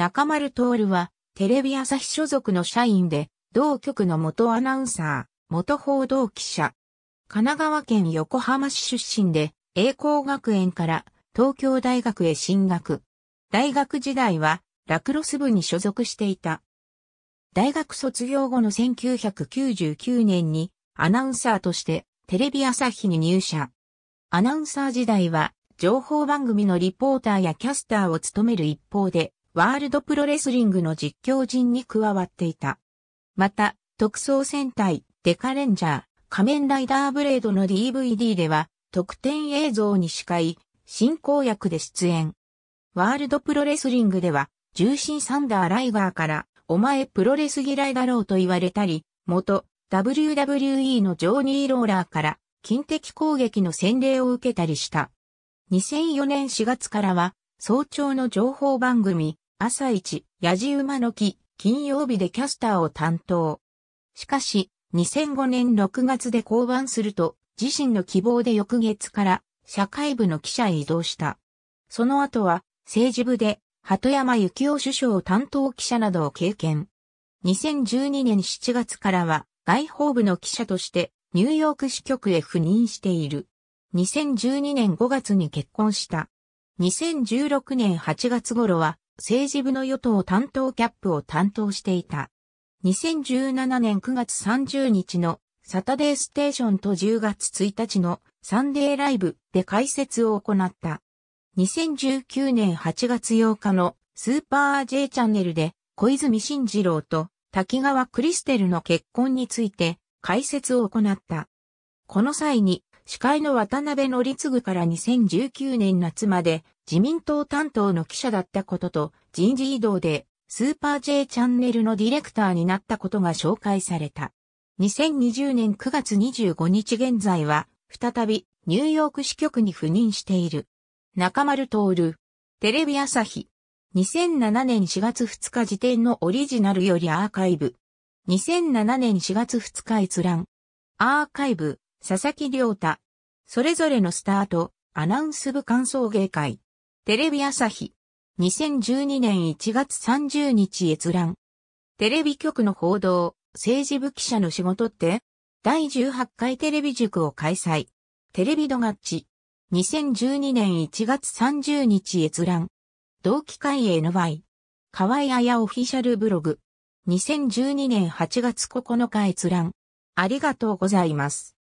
中丸徹は、テレビ朝日所属の社員で、同局の元アナウンサー、元報道記者。神奈川県横浜市出身で、栄光学園から東京大学へ進学。大学時代は、ラクロス部に所属していた。大学卒業後の1999年に、アナウンサーとして、テレビ朝日に入社。アナウンサー時代は、情報番組のリポーターやキャスターを務める一方で、ワールドプロレスリングの実況陣に加わっていた。また、特捜戦隊、デカレンジャー、仮面ライダーブレードの DVD では、特典映像に司会、進行役で出演。ワールドプロレスリングでは、重心サンダーライガーから、お前プロレス嫌いだろうと言われたり、元 WWE のジョーニー・ローラーから、近敵攻撃の洗礼を受けたりした。2004年4月からは、早朝の情報番組、朝一、やじ馬の木、金曜日でキャスターを担当。しかし、2005年6月で降板すると、自身の希望で翌月から社会部の記者へ移動した。その後は政治部で鳩山幸夫首相担当記者などを経験。2012年7月からは外報部の記者としてニューヨーク支局へ赴任している。2012年5月に結婚した。2016年8月頃は政治部の与党担当キャップを担当していた。2017年9月30日のサタデーステーションと10月1日のサンデーライブで解説を行った。2019年8月8日のスーパー J チャンネルで小泉進次郎と滝川クリステルの結婚について解説を行った。この際に司会の渡辺則次から2019年夏まで自民党担当の記者だったことと人事異動でスーパー J チャンネルのディレクターになったことが紹介された。2020年9月25日現在は再びニューヨーク支局に赴任している。中丸徹、テレビ朝日。2007年4月2日時点のオリジナルよりアーカイブ。2007年4月2日閲覧。アーカイブ、佐々木良太。それぞれのスタート、アナウンス部感想芸会。テレビ朝日。2012年1月30日閲覧。テレビ局の報道、政治部記者の仕事って第18回テレビ塾を開催。テレビドガッチ。2012年1月30日閲覧。同期会 NY。河合彩オフィシャルブログ。2012年8月9日閲覧。ありがとうございます。